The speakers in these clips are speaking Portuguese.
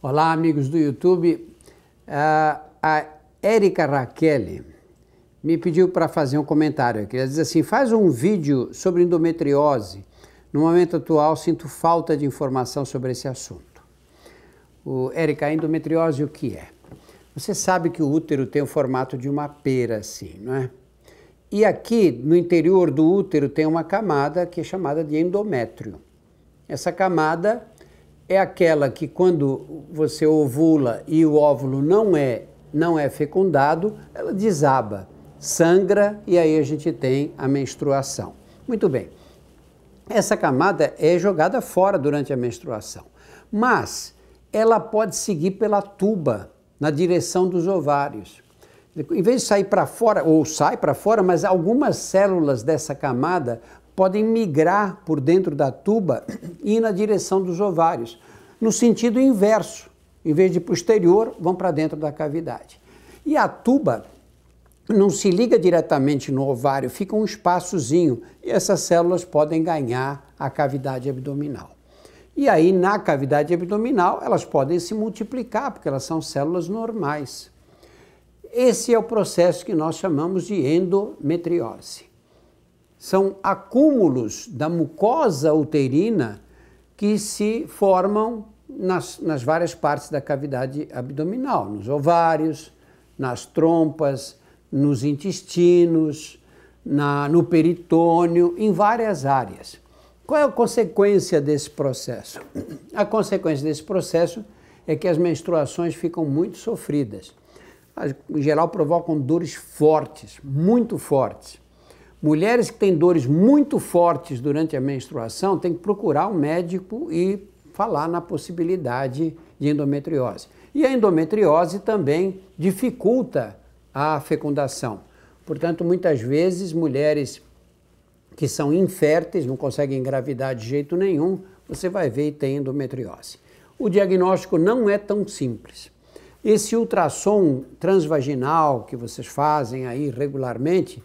Olá, amigos do YouTube. Uh, a Érica Raquel me pediu para fazer um comentário aqui. Ela diz assim: faz um vídeo sobre endometriose. No momento atual, sinto falta de informação sobre esse assunto. O, Érica, a endometriose, o que é? Você sabe que o útero tem o formato de uma pera, assim, não é? E aqui, no interior do útero, tem uma camada que é chamada de endométrio. Essa camada é aquela que quando você ovula e o óvulo não é, não é fecundado, ela desaba, sangra e aí a gente tem a menstruação. Muito bem. Essa camada é jogada fora durante a menstruação, mas ela pode seguir pela tuba na direção dos ovários. Em vez de sair para fora, ou sai para fora, mas algumas células dessa camada podem migrar por dentro da tuba e ir na direção dos ovários, no sentido inverso. Em vez de posterior, vão para dentro da cavidade. E a tuba não se liga diretamente no ovário, fica um espaçozinho e essas células podem ganhar a cavidade abdominal. E aí, na cavidade abdominal, elas podem se multiplicar, porque elas são células normais. Esse é o processo que nós chamamos de endometriose são acúmulos da mucosa uterina que se formam nas, nas várias partes da cavidade abdominal, nos ovários, nas trompas, nos intestinos, na, no peritônio, em várias áreas. Qual é a consequência desse processo? A consequência desse processo é que as menstruações ficam muito sofridas. em geral, provocam dores fortes, muito fortes. Mulheres que têm dores muito fortes durante a menstruação têm que procurar um médico e falar na possibilidade de endometriose. E a endometriose também dificulta a fecundação. Portanto, muitas vezes mulheres que são inférteis, não conseguem engravidar de jeito nenhum, você vai ver e tem endometriose. O diagnóstico não é tão simples. Esse ultrassom transvaginal que vocês fazem aí regularmente,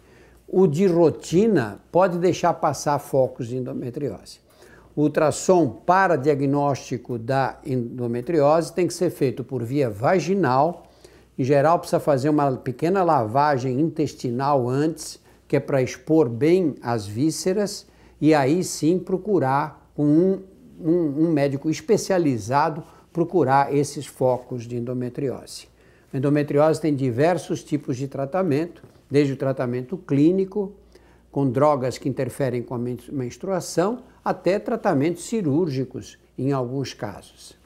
o de rotina pode deixar passar focos de endometriose. O ultrassom para diagnóstico da endometriose tem que ser feito por via vaginal. Em geral, precisa fazer uma pequena lavagem intestinal antes, que é para expor bem as vísceras, e aí sim procurar um, um, um médico especializado procurar esses focos de endometriose. A endometriose tem diversos tipos de tratamento desde o tratamento clínico, com drogas que interferem com a menstruação, até tratamentos cirúrgicos em alguns casos.